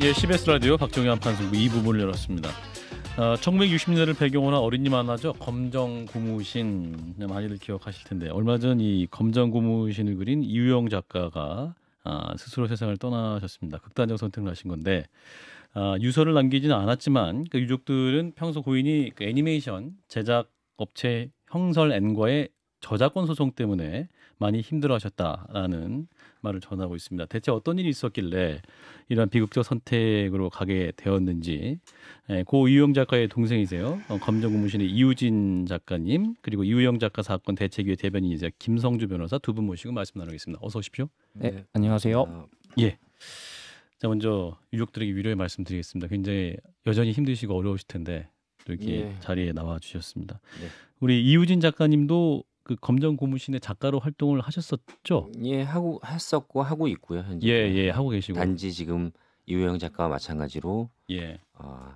예, CBS 라디오 박종현 판승부 2부문을 열었습니다. 어, 1 9 6 0년대 배경으로 어린이 만화죠. 검정고무신 네, 많이들 기억하실 텐데 얼마 전 이 검정고무신을 그린 이유영 작가가 아, 스스로 세상을 떠나셨습니다. 극단적 선택을 하신 건데 아, 유서를 남기지는 않았지만 그 유족들은 평소 고인이 그 애니메이션 제작 업체 형설 N과의 저작권 소송 때문에 많이 힘들어하셨다라는 말을 전하고 있습니다. 대체 어떤 일이 있었길래 이런 비극적 선택으로 가게 되었는지 예, 고 유영 작가의 동생이세요. 어, 검정고무신의 이우진 작가님 그리고 이우영 작가 사건 대책위의 대변인이세요. 김성주 변호사 두 분 모시고 말씀 나누겠습니다. 어서 오십시오. 네. 네. 안녕하세요. 아, 예. 자 먼저 유족들에게 위로의 말씀드리겠습니다. 굉장히 여전히 힘드시고 어려우실 텐데 이렇게 예. 자리에 나와 주셨습니다. 네. 우리 이우진 작가님도 그 검정 고무신의 작가로 활동을 하셨었죠? 예, 하고 했었고 하고 있고요. 현재. 예, 예, 하고 계시고. 단지 지금 이우영 작가와 마찬가지로 예. 어,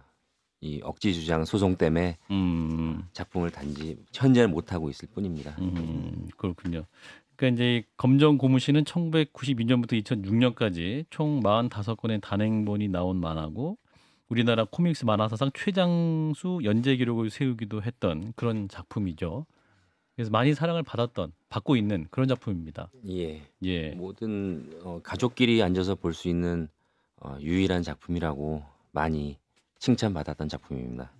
이 억지 주장 소송 때문에 음. 작품을 단지 현재는 못 하고 있을 뿐입니다. 음, 그렇군요. 그러니까 이제 검정 고무신은 1992년부터 2006년까지 총 45건의 단행본이 나온 만화고 우리나라 코믹스 만화사상 최장수 연재 기록을 세우기도 했던 그런 작품이죠. 그래서 많이 사랑을 받았던 받고 있는 그런 작품입니다. 예. 예. 모든 어, 가족끼리 앉아서 볼 수 있는 어, 유일한 작품이라고 많이 칭찬받았던 작품입니다.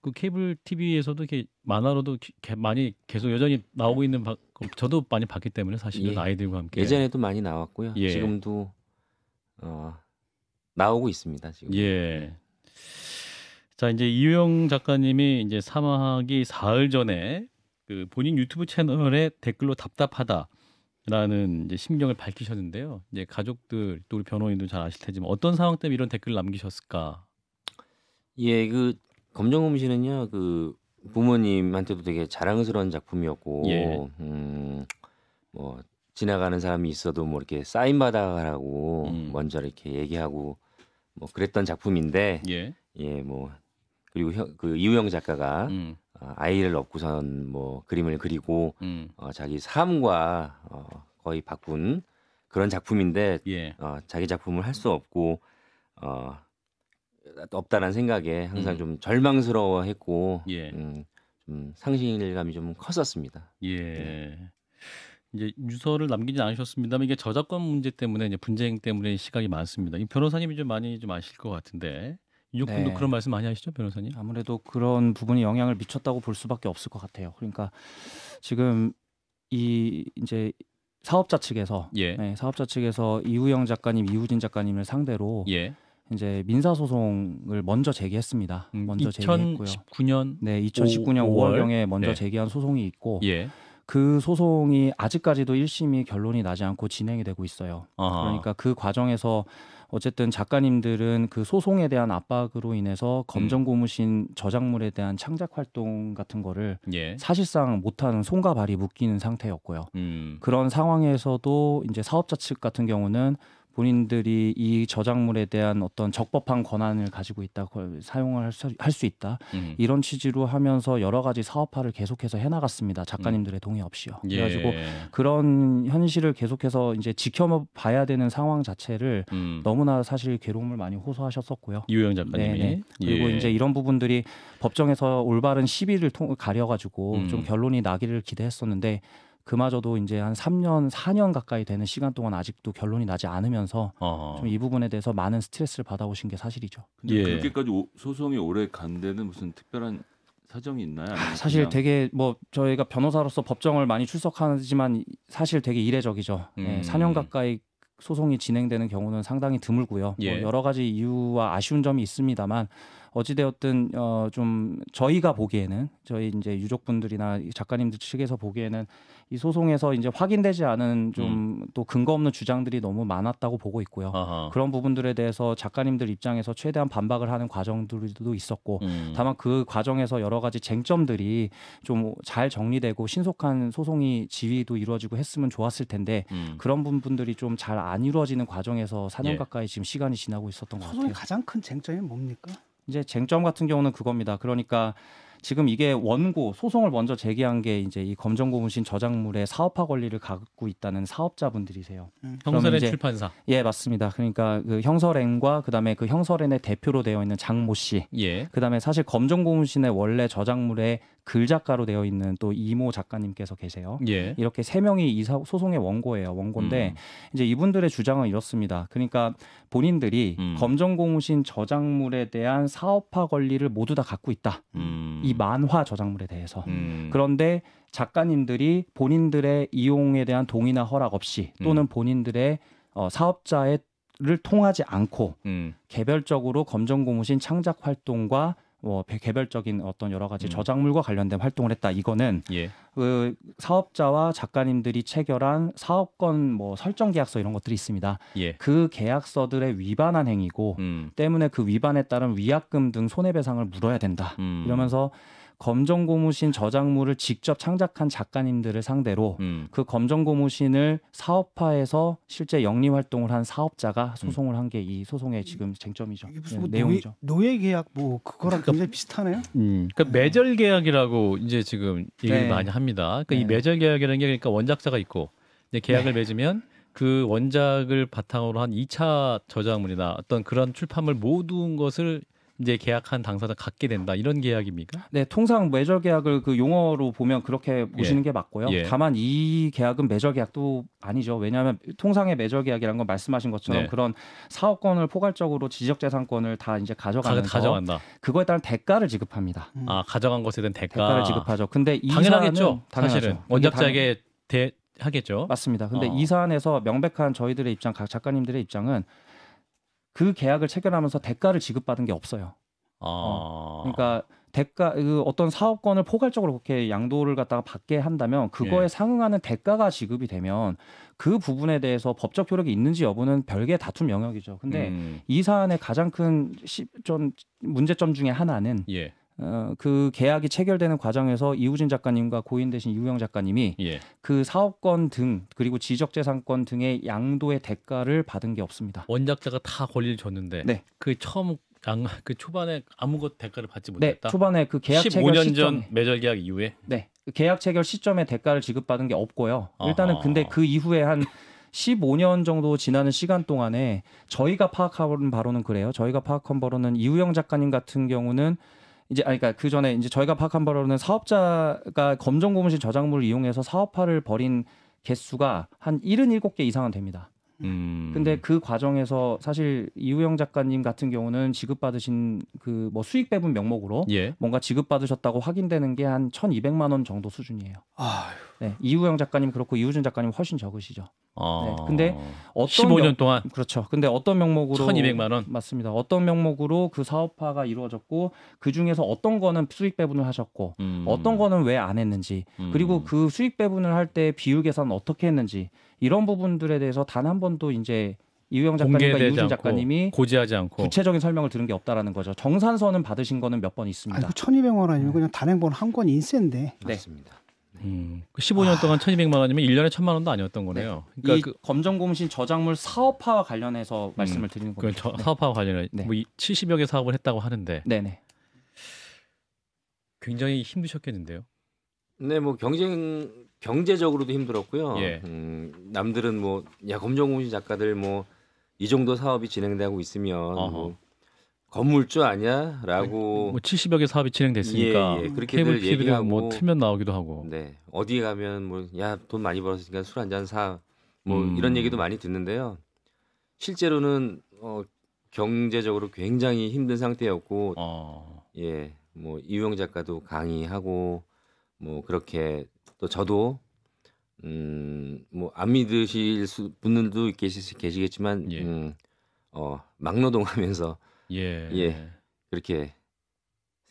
그 케이블 TV에서도 이렇게 만화로도 기, 개, 많이 계속 여전히 나오고 있는 바, 그 저도 많이 봤기 때문에 사실은 예. 아이들과 함께 예전에도 많이 나왔고요. 예. 지금도 어, 나오고 있습니다. 지금. 예. 자 이제 이유영 작가님이 이제 사막기 사흘 전에 그 본인 유튜브 채널에 댓글로 답답하다라는 이제 심경을 밝히셨는데요. 이제 가족들 또 우리 변호인도 잘 아실 테지만 어떤 상황 때문에 이런 댓글 을 남기셨을까? 예, 그검정고 씨는요. 그 부모님한테도 되게 자랑스러운 작품이었고 예. 음, 뭐 지나가는 사람이 있어도 뭐 이렇게 사인 받아가라고 음. 먼저 이렇게 얘기하고 뭐 그랬던 작품인데 예. 예, 뭐 그리고 형, 그 이우영 작가가 음. 어, 아이를 업고선 뭐 그림을 그리고 음. 어, 자기 삶과 어, 거의 바꾼 그런 작품인데 예. 어, 자기 작품을 할 수 없고 어, 없다는 생각에 항상 음. 좀 절망스러워했고 예. 음, 좀 상실감이 좀 컸었습니다. 예. 네. 이제 유서를 남기진 않으셨습니다만 이게 저작권 문제 때문에 이제 분쟁 때문에 시각이 많습니다. 이 변호사님이 좀 많이 좀 아실 것 같은데 이종품도 네. 그런 말씀 많이 하시죠, 변호사님? 아무래도 그런 부분이 영향을 미쳤다고 볼 수밖에 없을 것 같아요. 그러니까 지금 이 이제 사업자 측에서 예. 네, 사업자 측에서 이우영 작가님, 이우진 작가님을 상대로 예. 이제 민사 소송을 먼저 제기했습니다. 음, 먼저 2019년 제기했고요. 네, 2019년 5, 월경에 먼저 네. 제기한 소송이 있고 예. 그 소송이 아직까지도 1심이 결론이 나지 않고 진행이 되고 있어요. 아하. 그러니까 그 과정에서 어쨌든 작가님들은 그 소송에 대한 압박으로 인해서 음. 검정 고무신 저작물에 대한 창작 활동 같은 거를 예. 사실상 못하는 손과 발이 묶이는 상태였고요. 음. 그런 상황에서도 이제 사업자 측 같은 경우는 본인들이 이 저작물에 대한 어떤 적법한 권한을 가지고 있다, 그걸 사용을 할 수 있다 음. 이런 취지로 하면서 여러 가지 사업화를 계속해서 해나갔습니다. 작가님들의 음. 동의 없이요. 예. 그래가지고 그런 현실을 계속해서 이제 지켜봐야 되는 상황 자체를 음. 너무나 사실 괴로움을 많이 호소하셨었고요. 유영 작가님이 네네. 그리고 예. 이제 이런 부분들이 법정에서 올바른 시비를 통 가려가지고 음. 좀 결론이 나기를 기대했었는데. 그마저도 이제 한 3년, 4년 가까이 되는 시간 동안 아직도 결론이 나지 않으면서 좀 이 부분에 대해서 많은 스트레스를 받아오신 게 사실이죠. 근데 예. 그렇게까지 오, 소송이 오래 간 데는 무슨 특별한 사정이 있나요? 아, 사실 되게 뭐 저희가 변호사로서 법정을 많이 출석하지만 사실 되게 이례적이죠. 예, 음. 네, 4년 가까이 소송이 진행되는 경우는 상당히 드물고요. 뭐 예. 뭐 여러 가지 이유와 아쉬운 점이 있습니다만 어찌되었든 어, 좀 저희가 보기에는 저희 이제 유족분들이나 작가님들 측에서 보기에는 이 소송에서 이제 확인되지 않은 좀또 음. 근거 없는 주장들이 너무 많았다고 보고 있고요. 아하. 그런 부분들에 대해서 작가님들 입장에서 최대한 반박을 하는 과정들도 있었고, 음. 다만 그 과정에서 여러 가지 쟁점들이 좀 잘 정리되고 신속한 소송이 지휘도 이루어지고 했으면 좋았을 텐데 음. 그런 부분들이 좀 잘 안 이루어지는 과정에서 4년 예. 가까이 지금 시간이 지나고 있었던 것 같아요. 가장 큰 쟁점이 뭡니까? 이제 쟁점 같은 경우는 그겁니다. 그러니까 지금 이게 원고 소송을 먼저 제기한 게 이제 이 검정고무신 저작물의 사업화 권리를 갖고 있다는 사업자분들이세요. 음. 형설의 이제, 출판사. 예, 맞습니다. 그러니까 그 형설엔과 그다음에 그 형설엔의 대표로 되어 있는 장모 씨. 예. 그다음에 사실 검정고무신의 원래 저작물의 글 작가로 되어 있는 또 이모 작가님께서 계세요. 예. 이렇게 세 명이 이 소송의 원고예요. 원고인데 음. 이제 이분들의 주장은 이렇습니다. 그러니까 본인들이 음. 검정 고무신 저작물에 대한 사업화 권리를 모두 다 갖고 있다. 음. 이 만화 저작물에 대해서. 음. 그런데 작가님들이 본인들의 이용에 대한 동의나 허락 없이 음. 또는 본인들의 어, 사업자의 를 통하지 않고 음. 개별적으로 검정 고무신 창작 활동과 뭐 개별적인 어떤 여러 가지 음. 저작물과 관련된 활동을 했다. 이거는 예. 그 사업자와 작가님들이 체결한 사업권 뭐 설정 계약서 이런 것들이 있습니다. 예. 그 계약서들에 위반한 행위고 음. 때문에 그 위반에 따른 위약금 등 손해배상을 물어야 된다. 음. 이러면서 검정 고무신 저작물을 직접 창작한 작가님들을 상대로 음. 그 검정 고무신을 사업화해서 실제 영리 활동을 한 사업자가 음. 소송을 한 게 이 소송의 지금 쟁점이죠. 무슨 예, 뭐 내용이죠. 노예, 노예, 계약 뭐 그거랑 그러니까, 굉장히 비슷하네요. 음. 그러니까 네. 매절 계약이라고 이제 지금 얘기를 네. 많이 합니다. 그러니까 네. 이 매절 계약이라는 게 그러니까 원작자가 있고 이제 계약을 네. 맺으면 그 원작을 바탕으로 한 2차 저작물이나 어떤 그런 출판물 모든 것을 이제 계약한 당사자 갖게 된다 이런 계약입니까? 네, 통상 매절 계약을 그 용어로 보면 그렇게 보시는 예. 게 맞고요. 예. 다만 이 계약은 매절 계약도 아니죠. 왜냐하면 통상의 매절 계약이란 건 말씀하신 것처럼 네. 그런 사업권을 포괄적으로 지적재산권을 다 이제 가져가는 가, 져간다 그거에 따른 대가를 지급합니다. 음. 아 가져간 것에 대한 대가. 를 지급하죠. 근데 이 당연하겠죠. 당 사실은 원작자에게 대 하겠죠. 맞습니다. 근데 어. 이 사안에서 명백한 저희들의 입장, 각 작가님들의 입장은 그 계약을 체결하면서 대가를 지급받은 게 없어요. 아... 어, 그러니까 대가 그 어떤 사업권을 포괄적으로 그렇게 양도를 갖다가 받게 한다면 그거에 예. 상응하는 대가가 지급이 되면 그 부분에 대해서 법적 효력이 있는지 여부는 별개 다툼 영역이죠. 근데 음. 이 사안의 가장 큰 시, 좀 문제점 중에 하나는 예. 어, 그 계약이 체결되는 과정에서 이우진 작가님과 고인 대신 이우영 작가님이 예. 그 사업권 등 그리고 지적재산권 등의 양도의 대가를 받은 게 없습니다. 원작자가 다 권리를 줬는데 네. 그 처음 양, 그 초반에 아무것 대가를 받지 네, 못했다. 네, 초반에 그 계약 15년 시점, 전 매절 계약 이후에 네 그 계약 체결 시점에 대가를 지급받은 게 없고요. 일단은 아하. 근데 그 이후에 한 15년 정도 지나는 시간 동안에 저희가 파악한 바로는 그래요. 저희가 파악한 바로는 이우영 작가님 같은 경우는 이제 아니 그니까그 전에 이제 저희가 파악한 바로는 사업자가 검정 고무신 저작물을 이용해서 사업화를 벌인 개수가 한 77개 이상은 됩니다. 음. 근데 그 과정에서 사실 이우영 작가님 같은 경우는 지급받으신 그 뭐 수익 배분 명목으로 예. 뭔가 지급받으셨다고 확인되는 게 한 1,200만 원 정도 수준이에요. 아유. 네, 이우영 작가님 그렇고 이우준 작가님 훨씬 적으시죠. 아... 네, 근데 어떤 15년 명... 동안 그렇죠. 근데 어떤 명목으로 1,200만 원 맞습니다. 어떤 명목으로 그 사업화가 이루어졌고 그 중에서 어떤 거는 수익 배분을 하셨고 음... 어떤 거는 왜 안 했는지 음... 그리고 그 수익 배분을 할 때 비율 계산 어떻게 했는지 이런 부분들에 대해서 단 한 번도 이제 이우영 작가님과 이우진 작가님이 고지하지 않고 구체적인 설명을 들은 게 없다라는 거죠. 정산서는 받으신 거는 몇 번 있습니다. 아니, 1,200만 그 원이면 네. 그냥 단행본 한권 인센데. 네. 맞습니다. 네. 음, 15년 그 동안 1,200만 원이면 1년에 1,000만 원도 아니었던 거네요. 네. 그러니까 이 그... 검정고무신 저작물 사업화와 관련해서 음, 말씀을 드리는 거죠. 저, 네. 사업화와 관련해 네. 뭐 70여 개 사업을 했다고 하는데 네네. 굉장히 힘드셨겠는데요. 네, 뭐 경쟁 경제적으로도 힘들었고요. 예. 음, 남들은 뭐야 검정고시 작가들 뭐 이 정도 사업이 진행되고 있으면 뭐 건물주 아니야라고 뭐 70여 개 사업이 진행됐으니까 예, 예. 케이블 TV를 뭐 틀면 나오기도 하고 네 어디 가면 뭐 야 돈 많이 벌었으니까 술한 잔 사뭐 음. 이런 얘기도 많이 듣는데요 실제로는 어 경제적으로 굉장히 힘든 상태였고 어. 예뭐 이용 작가도 강의하고 뭐 그렇게 또 저도 음뭐안 믿으실 수, 분들도 계시, 계시겠지만 예. 음, 어 막노동하면서 예. 예 그렇게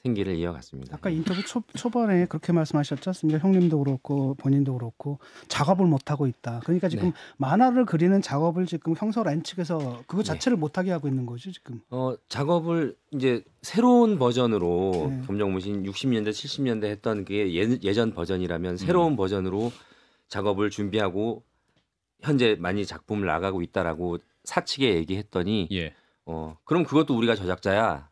생기를 이어갔습니다. 아까 인터뷰 초, 초반에 그렇게 말씀하셨지 않습니까? 형님도 그렇고 본인도 그렇고 작업을 못 하고 있다. 그러니까 지금 네. 만화를 그리는 작업을 지금 형설 안 측에서 그거 네. 자체를 네. 못 하게 하고 있는 거죠 지금. 어 작업을 이제 새로운 버전으로 네. 겸정무신 60년대 70년대 했던 그게 예, 전 버전이라면 네. 새로운 음. 버전으로 작업을 준비하고 현재 많이 작품을 나가고 있다라고 사측에 얘기했더니 예. 어 그럼 그것도 우리가 저작자야.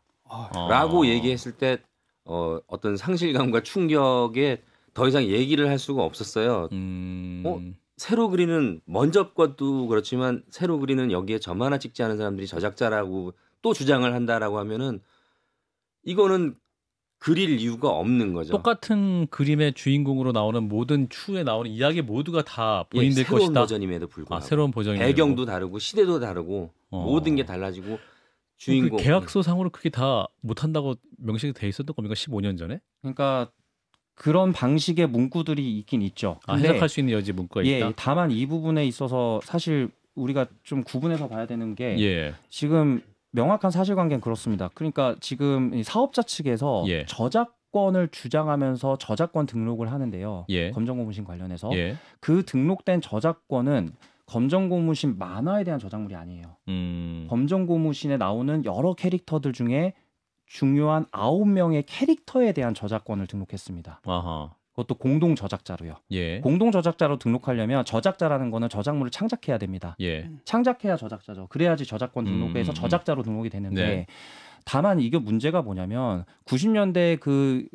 라고 어. 얘기했을 때 어, 어떤 상실감과 충격에 더 이상 얘기를 할 수가 없었어요. 음... 어? 새로 그리는 먼저 것도 그렇지만 새로 그리는 여기에 점 하나 찍지 않은 사람들이 저작자라고 또 주장을 한다라고 하면은 이거는 그릴 이유가 없는 거죠. 똑같은 그림의 주인공으로 나오는 모든 추에 나오는 이야기 모두가 다 본인들 예, 것이다. 새로운 버전임에도 불구하고 아, 새로운 버전임 배경도 다르고 시대도 다르고 어... 모든 게 달라지고 그 주인공. 그 계약서 상으로 그게 다 못한다고 명시가 돼 있었던 겁니까? 15년 전에? 그러니까 그런 방식의 문구들이 있긴 있죠. 아, 해석할 수 있는 여지 문구가 예, 있다. 예. 다만 이 부분에 있어서 사실 우리가 좀 구분해서 봐야 되는 게 예. 지금 명확한 사실관계는 그렇습니다. 그러니까 지금 사업자 측에서 예. 저작 권을 주장하면서 저작권 등록을 하는데요. 예. 검정고무신 관련해서 예. 그 등록된 저작권은 검정고무신 만화에 대한 저작물이 아니에요. 음. 검정고무신에 나오는 여러 캐릭터들 중에 중요한 아홉 명의 캐릭터에 대한 저작권을 등록했습니다. 아하. 그것도 공동 저작자로요. 예. 공동 저작자로 등록하려면 저작자라는 거는 저작물을 창작해야 됩니다. 예. 창작해야 저작자죠. 그래야지 저작권 등록해서 음. 음. 저작자로 등록이 되는데 네. 다만 이게 문제가 뭐냐면 90년대 그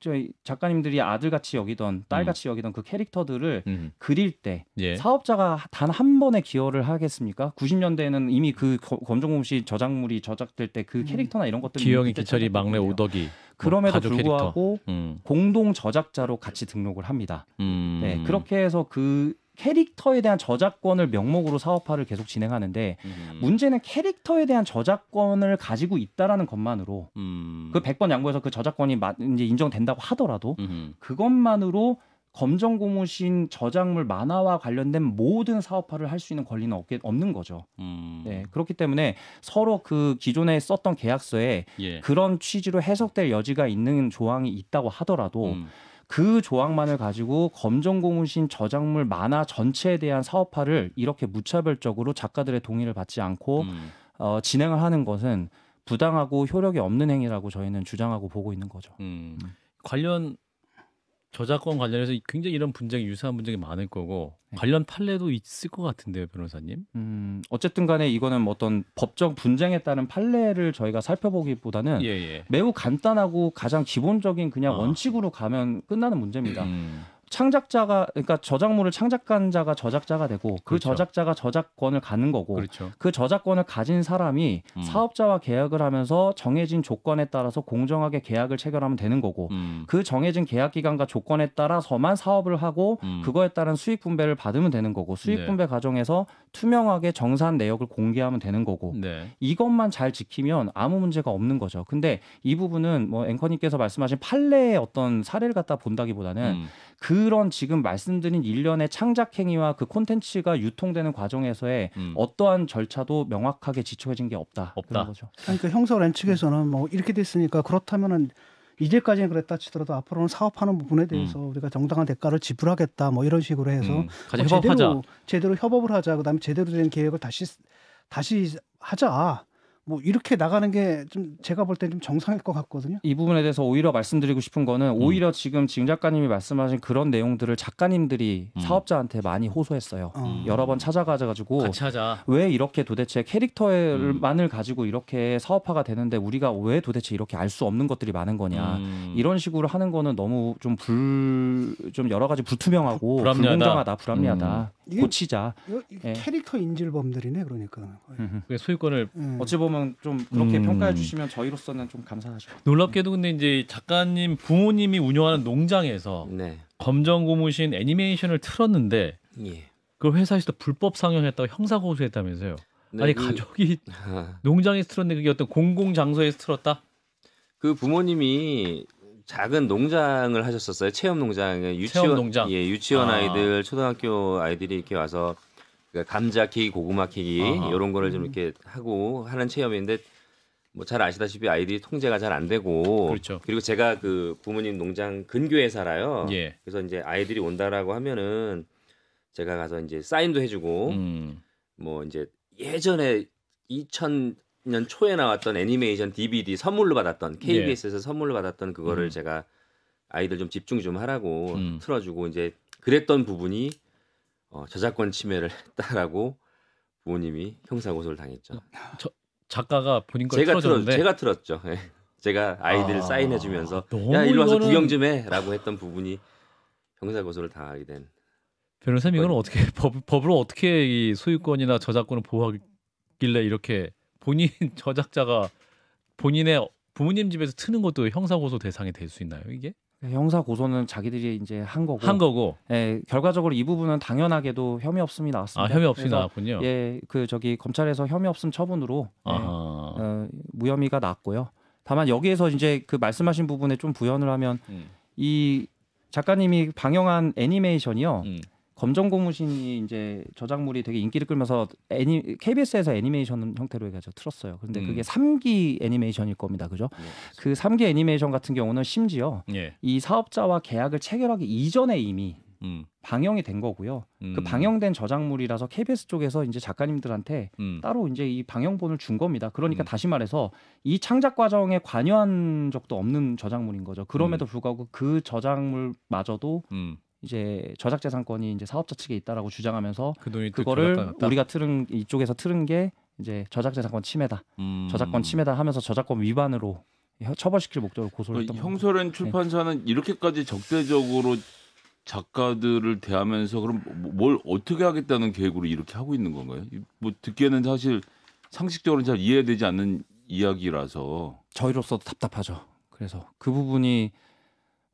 저희 작가님들이 아들같이 여기던 음. 딸같이 여기던 그 캐릭터들을 음. 그릴 때 예. 사업자가 단 한 번의 기여를 하겠습니까? 90년대에는 이미 그 검정고무 씨 저작물이 저작될 때그 음. 캐릭터나 이런 것들이 기영이 기철이 막내 오덕이 뭐, 그럼에도 불구하고 음. 공동 저작자로 같이 등록을 합니다. 음. 네, 그렇게 해서 그 캐릭터에 대한 저작권을 명목으로 사업화를 계속 진행하는데 음. 문제는 캐릭터에 대한 저작권을 가지고 있다라는 것만으로 음. 그 100번 양보해서 그 저작권이 이제 인정된다고 하더라도 음. 그것만으로 검정 고무신 저작물 만화와 관련된 모든 사업화를 할 수 있는 권리는 없게, 없는 거죠. 음. 네, 그렇기 때문에 서로 그 기존에 썼던 계약서에 예. 그런 취지로 해석될 여지가 있는 조항이 있다고 하더라도 음. 그 조항만을 가지고 검정고무신 저작물 만화 전체에 대한 사업화를 이렇게 무차별적으로 작가들의 동의를 받지 않고 음. 어, 진행을 하는 것은 부당하고 효력이 없는 행위라고 저희는 주장하고 보고 있는 거죠. 음. 음. 관련 저작권 관련해서 굉장히 이런 분쟁이 유사한 분쟁이 많을 거고 네. 관련 판례도 있을 것 같은데요, 변호사님. 음, 어쨌든 간에 이거는 뭐 어떤 법적 분쟁에 따른 판례를 저희가 살펴보기보다는 예, 예. 매우 간단하고 가장 기본적인 그냥 아. 원칙으로 가면 끝나는 문제입니다. 음. 창작자가 그러니까 저작물을 창작한 자가 저작자가 되고 그 그렇죠. 저작자가 저작권을 갖는 거고 그렇죠. 그 저작권을 가진 사람이 음. 사업자와 계약을 하면서 정해진 조건에 따라서 공정하게 계약을 체결하면 되는 거고 음. 그 정해진 계약 기간과 조건에 따라서만 사업을 하고 음. 그거에 따른 수익 분배를 받으면 되는 거고 수익 네. 분배 네. 과정에서 투명하게 정산 내역을 공개하면 되는 거고 네. 이것만 잘 지키면 아무 문제가 없는 거죠. 근데 이 부분은 뭐 앵커님께서 말씀하신 판례의 어떤 사례를 갖다 본다기보다는 음. 그런 지금 말씀드린 일련의 창작 행위와 그 콘텐츠가 유통되는 과정에서의 음. 어떠한 절차도 명확하게 지해진게 없다. 없다. 거죠. 그러니까 형사원 측에서는 뭐 이렇게 됐으니까 그렇다면은 이제까지는 그랬다 치더라도 앞으로는 사업하는 부분에 음. 대해서 음. 우리가 정당한 대가를 지불하겠다 뭐 이런 식으로 해서 음. 뭐제대 협업하자. 제대로 협업을 하자 그다음에 제대로 된 계획을 다시 다시 하자 뭐 이렇게 나가는 게 좀 제가 볼 때 좀 정상일 것 같거든요. 이 부분에 대해서 오히려 말씀드리고 싶은 거는 음. 오히려 음. 지금 징 작가님이 말씀하신 그런 내용들을 작가님들이 음. 사업자한테 많이 호소했어요. 어. 음. 여러 번 찾아가져 가지고 왜 이렇게 도대체 캐릭터만을 음. 가지고 이렇게 사업화가 되는데 우리가 왜 도대체 이렇게 알 수 없는 것들이 많은 거냐 음. 이런 식으로 하는 거는 너무 좀 불좀 좀 여러 가지 불투명하고 불합리하다. 불공정하다 불합리하다 고치자. 요, 예. 캐릭터 인질범들이네 그러니까. 그 소유권을 음. 어찌 보면 좀 그렇게 음. 평가해 주시면 저희로서는 좀 감사하죠. 놀랍게도 근데 이제 작가님 부모님이 운영하는 농장에서 네. 검정 고무신 애니메이션을 틀었는데 예. 그 회사에서 불법 상영했다고 형사 고소했다면서요. 네, 아니 그... 가족이 아. 농장에서 틀었는데 그게 어떤 공공 장소에서 틀었다? 그 부모님이 작은 농장을 하셨었어요. 체험 농장. 유치원 체험 농장. 예, 유치원 아. 이들 초등학교 아이들이 이렇게 와서 그 감자 캐기, 고구마 캐기 아하. 이런 거를 좀 음. 이렇게 하고 하는 체험인데 뭐 잘 아시다시피 아이들이 통제가 잘 안 되고 그렇죠. 그리고 제가 그 부모님 농장 근교에 살아요. 예. 그래서 이제 아이들이 온다라고 하면은 제가 가서 이제 사인도 해주고 음. 뭐 이제 예전에 2 0년 초에 나왔던 애니메이션 DVD 선물로 받았던 KBS에서 예. 선물로 받았던 그거를 음. 제가 아이들 좀 집중 좀 하라고 음. 틀어주고 이제 그랬던 부분이 어, 저작권 침해를 했다라고 부모님이 형사 고소를 당했죠. 음. 저, 작가가 본인 걸 제가 틀어는데 제가 틀었죠. 예. 제가 아이들 아, 사인해주면서 야 일로 와서 이거는... 구경 좀 해라고 했던 부분이 형사 고소를 당하게 된. 변호사님 이건 어떻게 법, 법으로 어떻게 이 소유권이나 저작권을 보호하길래 이렇게 본인 저작자가 본인의 부모님 집에서 트는 것도 형사고소 대상이 될 수 있나요 이게? 네, 형사 고소는 자기들이 이제 한 거고 한 거고. 예, 결과적으로 이 부분은 당연하게도 혐의 없음이 나왔습니다. 아, 혐의 없이 나왔군요. 예, 그 저기 검찰에서 혐의 없음 처분으로 예, 어, 무혐의가 났고요. 다만 여기에서 이제 그 말씀하신 부분에 좀 부연을 하면 음. 이 작가님이 방영한 애니메이션이요. 음. 검정 고무신이 이제 저작물이 되게 인기를 끌면서 애니, KBS에서 애니메이션 형태로 해가지고 틀었어요. 그런데 음. 그게 3기 애니메이션일 겁니다. 그죠? 예. 그 3기 애니메이션 같은 경우는 심지어 예. 이 사업자와 계약을 체결하기 이전에 이미 음. 방영이 된 거고요. 그 음. 그 방영된 저작물이라서 KBS 쪽에서 이제 작가님들한테 음. 따로 이제 이 방영본을 준 겁니다. 그러니까 음. 다시 말해서 이 창작 과정에 관여한 적도 없는 저작물인 거죠. 그럼에도 음. 불구하고 그 저작물마저도 이제 저작재산권이 이제 사업자 측에 있다라고 주장하면서 그 그거를 우리가 틀은 이쪽에서 틀은 게 이제 저작재산권 침해다, 음... 저작권 침해다 하면서 저작권 위반으로 처벌시킬 목적으로 고소를 했던 형설은 네. 출판사는 네. 이렇게까지 적대적으로 작가들을 대하면서 그럼 뭐, 뭘 어떻게 하겠다는 계획으로 이렇게 하고 있는 건가요? 뭐 듣기에는 사실 상식적으로 잘 이해되지 않는 이야기라서 저희로서도 답답하죠. 그래서 그 부분이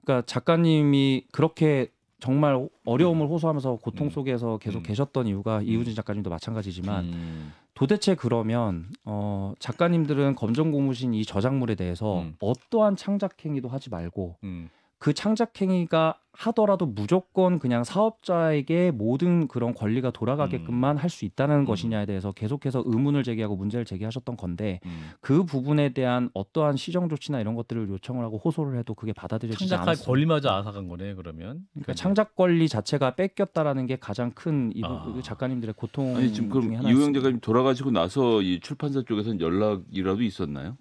그러니까 작가님이 그렇게 정말 어려움을 음. 호소하면서 고통 음. 속에서 계속 음. 계셨던 이유가 이우진 작가님도 마찬가지지만 도대체 그러면 어, 작가님들은 검정 고무신 이 저작물에 대해서 어떠한 창작 행위도 하지 말고 그 창작 행위가 하더라도 무조건 그냥 사업자에게 모든 그런 권리가 돌아가게끔만 음. 할수 있다는 음. 것이냐에 대해서 계속해서 의문을 제기하고 문제를 제기하셨던 건데 음. 그 부분에 대한 어떠한 시정 조치나 이런 것들을 요청을 하고 호소를 해도 그게 받아들여지지 않았어요. 창작 권리마저 아사간 거네 그러면. 그러니까, 그러니까 창작 권리 자체가 뺏겼다라는 게 가장 큰 이부, 아. 그 작가님들의 고통 아니, 지금 그럼 이우영 작가님 돌아가시고 나서 이 출판사 쪽에서는 연락이라도 있었나요?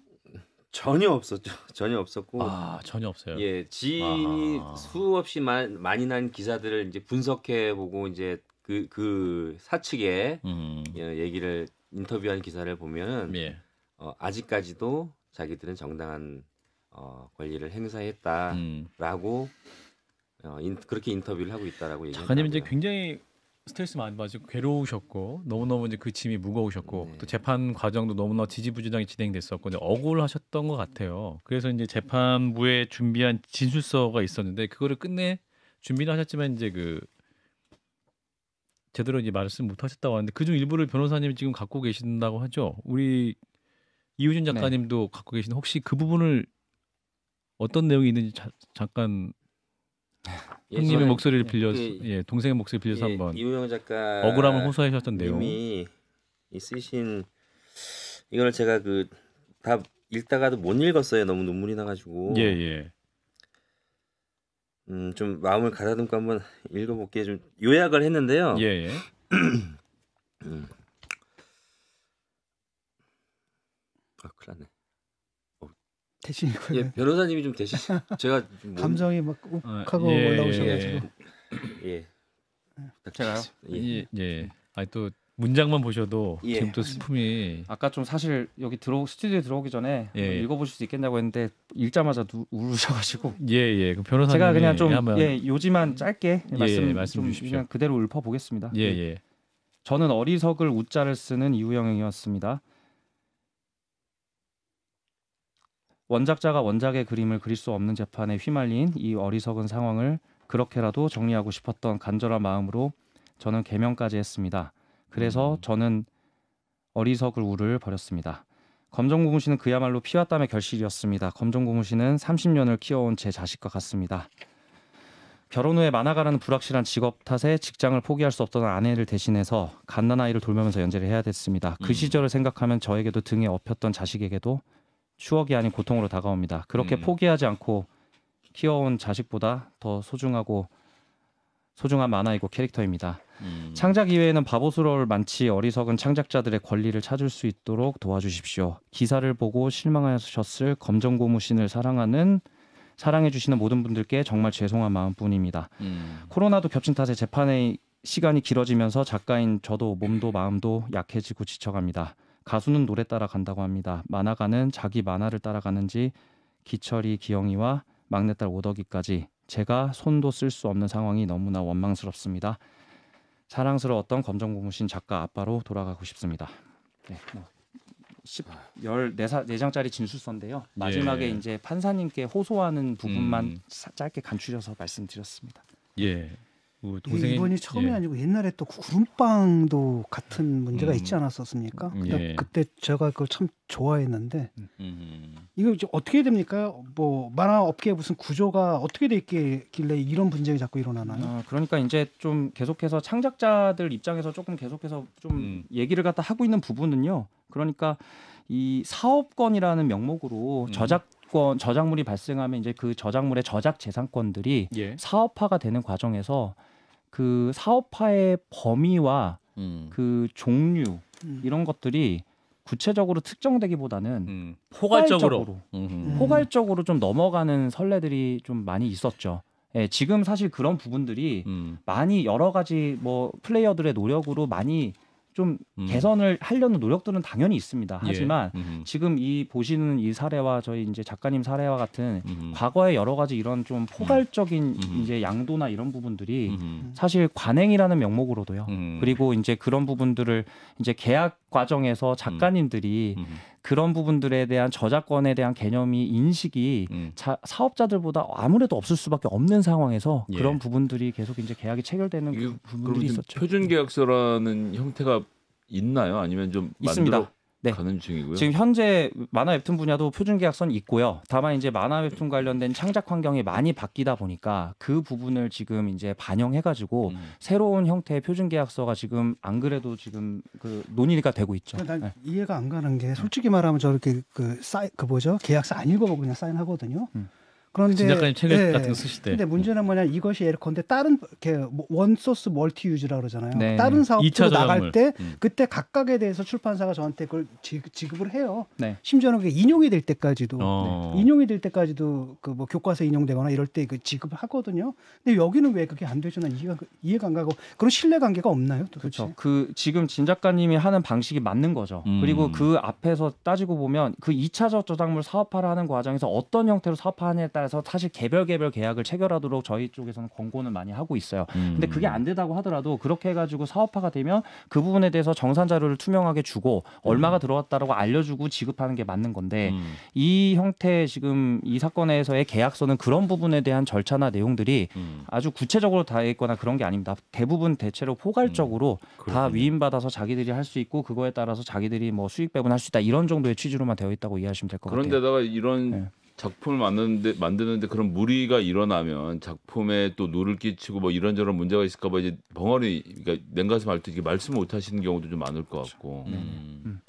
전혀 없었죠. 전혀 없었고. 아, 전혀 없어요. 예, 지인이 아. 수없이 마, 많이 난 기사들을 이제 분석해 보고 이제 그, 그사측에 음. 예, 얘기를 인터뷰한 기사를 보면 예. 어, 아직까지도 자기들은 정당한 어, 권리를 행사했다라고 음. 어, 인, 그렇게 인터뷰를 하고 있다라고 얘기합니다. 작가님 이제 굉장히 스트레스 많이 받으시고 괴로우셨고 너무너무 이제 그 짐이 무거우셨고 네. 또 재판 과정도 너무나 지지부진하게 진행됐었고 억울하셨던 것 같아요. 그래서 이제 재판부에 준비한 진술서가 있었는데 그거를 끝내 준비를 하셨지만 이제 그 제대로 이제 말씀 못 하셨다고 하는데 그중 일부를 변호사님이 지금 갖고 계신다고 하죠. 우리 이우준 네. 작가님도 네. 갖고 계신 혹시 그 부분을 어떤 내용이 있는지 자, 잠깐 예, 형님의 목소리를 예, 빌려서 그, 예, 동생의 목소리 빌려서 예, 한번 이우영 작가 억울함을 호소하셨던 내용이 쓰신 이걸 제가 그다 읽다가도 못 읽었어요. 너무 눈물이 나가지고 예 예. 음, 좀 마음을 가다듬고 한번 읽어볼게 좀 요약을 했는데요. 예 예. 음. 대신이고요. 예, 변호사님이 좀 대신 제가 좀 감정이 막 욱하고 어, 예, 올라오셔가지고 예, 예. 제가요. 예. 예. 예. 예. 아니 또 문장만 보셔도 예. 지금 또 슬픔이 아까 좀 사실 여기 들어 스튜디오 들어오기 전에 예. 읽어보실 수 있겠냐고 했는데 읽자마자 누, 울으셔가지고 예예 변호사 제가 그냥 좀 예, 요지만 짧게 예, 말씀, 예, 말씀 주십시오. 그냥 그대로 읊어보겠습니다. 예예 저는 어리석을 우자를 쓰는 이우영이었습니다. 원작자가 원작의 그림을 그릴 수 없는 재판에 휘말린 이 어리석은 상황을 그렇게라도 정리하고 싶었던 간절한 마음으로 저는 개명까지 했습니다. 그래서 음. 저는 어리석을 우를 버렸습니다 검정고무신은 그야말로 피와 땀의 결실이었습니다. 검정고무신은 30년을 키워온 제 자식과 같습니다. 결혼 후에 만화가라는 불확실한 직업 탓에 직장을 포기할 수 없던 아내를 대신해서 갓난 아이를 돌면서 보 연재를 해야 됐습니다. 그 음. 시절을 생각하면 저에게도 등에 업혔던 자식에게도 추억이 아닌 고통으로 다가옵니다. 그렇게 음. 포기하지 않고 키워온 자식보다 더 소중하고 소중한 만화이고 캐릭터입니다. 음. 창작 이외에는 바보스러울 만치 어리석은 창작자들의 권리를 찾을 수 있도록 도와주십시오. 기사를 보고 실망하셨을 검정고무신을 사랑하는 사랑해주시는 모든 분들께 정말 죄송한 마음뿐입니다. 음. 코로나도 겹친 탓에 재판의 시간이 길어지면서 작가인 저도 몸도 마음도 약해지고 지쳐갑니다. 가수는 노래 따라간다고 합니다. 만화가는 자기 만화를 따라가는지 기철이 기영이와 막내딸 오덕이까지 제가 손도 쓸 수 없는 상황이 너무나 원망스럽습니다. 사랑스러웠던 검정고무신 작가 아빠로 돌아가고 싶습니다. 네. 1 뭐 4사 4장짜리 진술서인데요. 마지막에 예. 이제 판사님께 호소하는 부분만 음. 짧게 간추려서 말씀드렸습니다. 예. 그 동생이 이번이 예. 처음이 예. 아니고 옛날에 또 구름빵도 같은 음. 문제가 음. 있지 않았었습니까? 음, 그러니까 예. 그때 제가 그걸 참 좋아했는데 음. 이거 이제 어떻게 됩니까? 뭐 만화 업계 에 무슨 구조가 어떻게 돼 있길래 이런 분쟁이 자꾸 일어나나요? 아, 그러니까 이제 좀 계속해서 창작자들 입장에서 조금 계속해서 좀 음. 얘기를 갖다 하고 있는 부분은요. 그러니까 이 사업권이라는 명목으로 음. 저작 저작물이 발생하면 이제 그 저작물의 저작 재산권들이 예. 사업화가 되는 과정에서 그 사업화의 범위와 음. 그 종류 음. 이런 것들이 구체적으로 특정되기보다는 음. 포괄적으로 포괄적으로, 음. 포괄적으로 좀 넘어가는 선례들이 좀 많이 있었죠. 예, 지금 사실 그런 부분들이 음. 많이 여러 가지 뭐 플레이어들의 노력으로 많이 좀 음. 개선을 하려는 노력들은 당연히 있습니다. 예. 하지만 예. 지금 이 보시는 이 사례와 저희 이제 작가님 사례와 같은 음흠. 과거에 여러 가지 이런 좀 음. 포괄적인 음흠. 이제 양도나 이런 부분들이 음흠. 사실 관행이라는 명목으로도요. 음. 그리고 이제 그런 부분들을 이제 계약 과정에서 음. 작가님들이 음. 그런 부분들에 대한 저작권에 대한 개념이 인식이 음. 자, 사업자들보다 아무래도 없을 수밖에 없는 상황에서 예. 그런 부분들이 계속 이제 계약이 체결되는 그 부분들이 있었죠. 표준 네. 계약서라는 형태가 있나요? 아니면 좀 있습니다. 만들어 네. 가는 중이고요. 지금 현재 만화 웹툰 분야도 표준 계약선 있고요. 다만 이제 만화 웹툰 관련된 창작 환경이 많이 바뀌다 보니까 그 부분을 지금 이제 반영해 가지고 음. 새로운 형태의 표준 계약서가 지금 안 그래도 지금 그 논의가 되고 있죠. 그러니까 난 네. 이해가 안 가는 게 솔직히 말하면 저렇게 그 사인 그 뭐죠? 계약서 안 읽어보고 그냥 사인하거든요. 음. 그런데 작가님 책 네. 예. 같은 거 쓰실 때. 근데 문제는 뭐냐 이것이 예컨대 다른 뭐 원소스 멀티 유즈라 그러잖아요. 네. 다른 음. 사업도 나갈 때 음. 그때 각각에 대해서 출판사가 저한테 그걸 지, 급을 해요. 네. 심지어는 그게 인용이 될 때까지도 어. 네. 인용이 될 때까지도 그 뭐 교과서 인용되거나 이럴 때 그 지급을 하거든요. 근데 여기는 왜 그게 안 되죠? 난 이해가 이해가 안 가고 그런 신뢰 관계가 없나요? 도대체? 그렇죠. 그 지금 진 작가님이 하는 방식이 맞는 거죠. 음. 그리고 그 앞에서 따지고 보면 그 2차적 저작물 사업화를 하는 과정에서 어떤 형태로 사업화하냐에 따라 따라서 사실 개별 개별 계약을 체결하도록 저희 쪽에서는 권고는 많이 하고 있어요. 음. 근데 그게 안되다고 하더라도 그렇게 해가지고 사업화가 되면 그 부분에 대해서 정산 자료를 투명하게 주고 얼마가 들어왔다라고 알려주고 지급하는 게 맞는 건데 음. 이 형태 지금 이 사건에서의 계약서는 그런 부분에 대한 절차나 내용들이 음. 아주 구체적으로 다 있거나 그런 게 아닙니다. 대부분 대체로 포괄적으로 음. 다 위임받아서 자기들이 할 수 있고 그거에 따라서 자기들이 뭐 수익 배분할 수 있다 이런 정도의 취지로만 되어 있다고 이해하시면 될 것 같아요. 그런데다가 이런 네. 작품을 만드는데 만드는데 그런 무리가 일어나면 작품에 또 누를 끼치고 뭐 이런저런 문제가 있을까 봐 이제 벙어리 그러니까 냉가슴 말듯 이게 말씀 못 하시는 경우도 좀 많을 것 같고. 그렇죠. 네. 음. 음.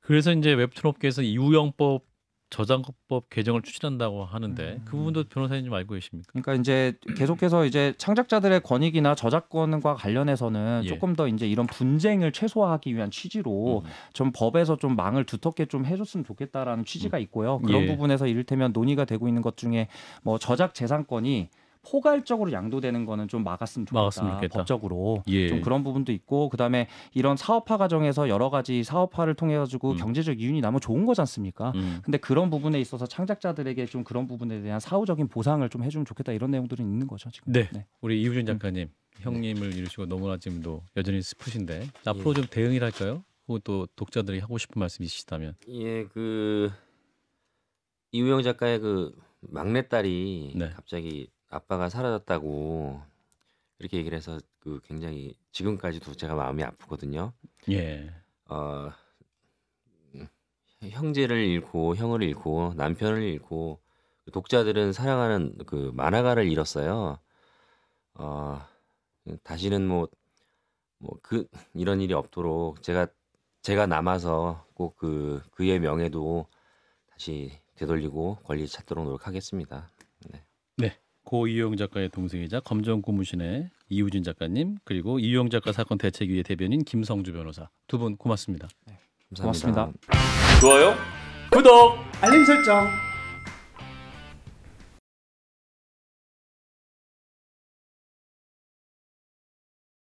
그래서 이제 웹툰 업계에서 이유형법 저작법 개정을 추진한다고 하는데 음. 그 부분도 변호사님 알고 계십니까? 그러니까 이제 계속해서 이제 창작자들의 권익이나 저작권과 관련해서는 예. 조금 더 이제 이런 분쟁을 최소화하기 위한 취지로 음. 좀 법에서 좀 망을 두텁게 좀 해줬으면 좋겠다라는 취지가 음. 있고요. 그런 예. 부분에서 이를테면 논의가 되고 있는 것 중에 뭐 저작 재산권이 포괄적으로 양도되는 거는 좀 막았으면 좋겠다. 좋겠다. 법적으로 예. 좀 그런 부분도 있고 그다음에 이런 사업화 과정에서 여러 가지 사업화를 통해 가지고 음. 경제적 이윤이 나면 좋은 거잖습니까 음. 근데 그런 부분에 있어서 창작자들에게 좀 그런 부분에 대한 사후적인 보상을 좀 해주면 좋겠다 이런 내용들은 있는 거죠 지금. 네. 네. 우리 이우준 음. 작가님 음. 형님을 잃으시고 너무나 지금도 여전히 슬프신데 예. 앞으로 예. 좀 대응이랄까요? 또 독자들이 하고 싶은 말씀 있으시다면. 예, 그 이우영 작가의 그 막내 딸이 네. 갑자기 아빠가 사라졌다고 이렇게 얘기를 해서 그 굉장히 지금까지도 제가 마음이 아프거든요. 예. 어 형제를 잃고 형을 잃고 남편을 잃고 그 독자들은 사랑하는 그 만화가를 잃었어요. 어 다시는 뭐 뭐 그 이런 일이 없도록 제가 제가 남아서 꼭 그 그의 명예도 다시 되돌리고 권리 찾도록 노력하겠습니다. 네. 네. 고 이용 작가의 동생이자 검정고무신의 이우진 작가님 그리고 이용 작가 사건 대책위의 대변인 김성주 변호사 두 분 고맙습니다. 네, 감사합니다. 고맙습니다. 좋아요, 구독, 알림 설정.